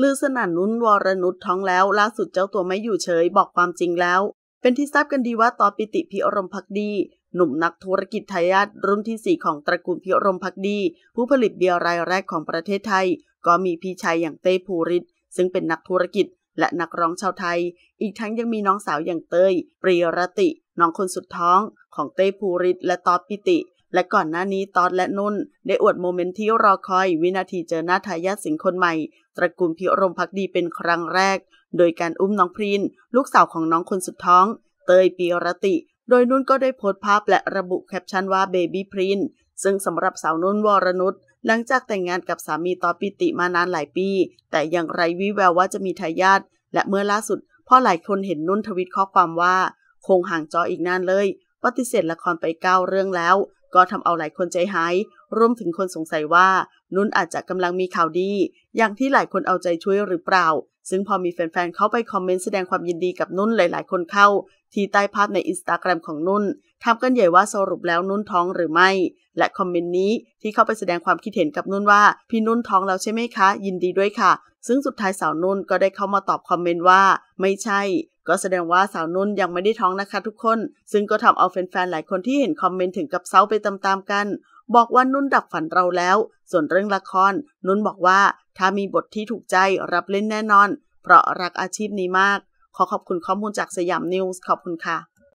ลือสนั่นนุ่นวรนุชท้องแล้ว ล่าสุดเจ้าตัวไม่อยู่เฉยบอกความจริงแล้ว เป็นที่ทราบกันดีว่าตอปิติพิอรมพักดี หนุ่มนักธุรกิจทายาทรุ่นที่สี่ของตระกูลพิอรมพักดี ผู้ผลิตเบียร์รายแรกของประเทศไทย ก็มีพี่ชายอย่างเต้ภูริศซึ่งเป็นนักธุรกิจและนักร้องชาวไทย อีกทั้งยังมีน้องสาวอย่างเต้ยปรีรติน้องคนสุดท้อง ของเต้ภูริศและตอปิติและก่อนหน้านี้ตอดและนุ่น ได้อวดโมเมนต์ที่รอคอยวินาทีเจอหน้าทายาทสิงคนใหม่ ตระกูลพิรมพักดีเป็นครั้งแรก โดยการอุ้มน้องพรินลูกสาวของน้องคนสุดท้องเตยปีรติ โดยนุ่นก็ได้โพสต์ภาพและระบุแคปชั่นว่าเบบี้พรินซึ่งสำหรับสาวนุ่นวรนุชหลังจากแต่งงานกับสามีตอปิติมานานหลายปี แต่ยังไรวิแววว่าจะมีทายาทและเมื่อล่าสุดพ่อหลายคนเห็นนุ่นทวิตข้อความว่า คงห่างจออีกนานเลย ปฏิเสธละครไปเก้าเรื่องแล้วก็ทำเอาหลายคนใจหาย รวมถึงคนสงสัยว่า นุ่นอาจจะกำลังมีข่าวดี อย่างที่หลายคนเอาใจช่วยหรือเปล่า ซึ่งพอมีแฟนๆ เข้าไปคอมเมนต์แสดงความยินดีกับนุ่นหลายๆคนเข้าที่ใต้ภาพในอินสตาแกรมของนุ่น ทำกันใหญ่ว่าสรุปแล้วนุ่นท้องหรือไม่ และคอมเมนต์นี้ที่เข้าไปแสดงความคิดเห็นกับนุ่นว่าพี่นุ่นท้องแล้วใช่ไหมคะ ยินดีด้วยค่ะ ซึ่งสุดท้ายสาวนุ่นก็ได้เข้ามาตอบคอมเมนต์ว่า ไม่ใช่ก็แสดงว่าสาวนุ่นยังไม่ได้ท้องนะคะทุกคน ซึ่งก็ทำเอาแฟนๆหลายคนที่เห็นคอมเมนต์ถึงกับเซาไปตามๆกัน บอกว่านุ่นดับฝันเราแล้ว ส่วนเรื่องละคร นุ่นบอกว่า ถ้ามีบทที่ถูกใจรับเล่นแน่นอน เพราะรักอาชีพนี้มาก ขอขอบคุณข้อมูลจากสยามนิวส์ ขอบคุณค่ะ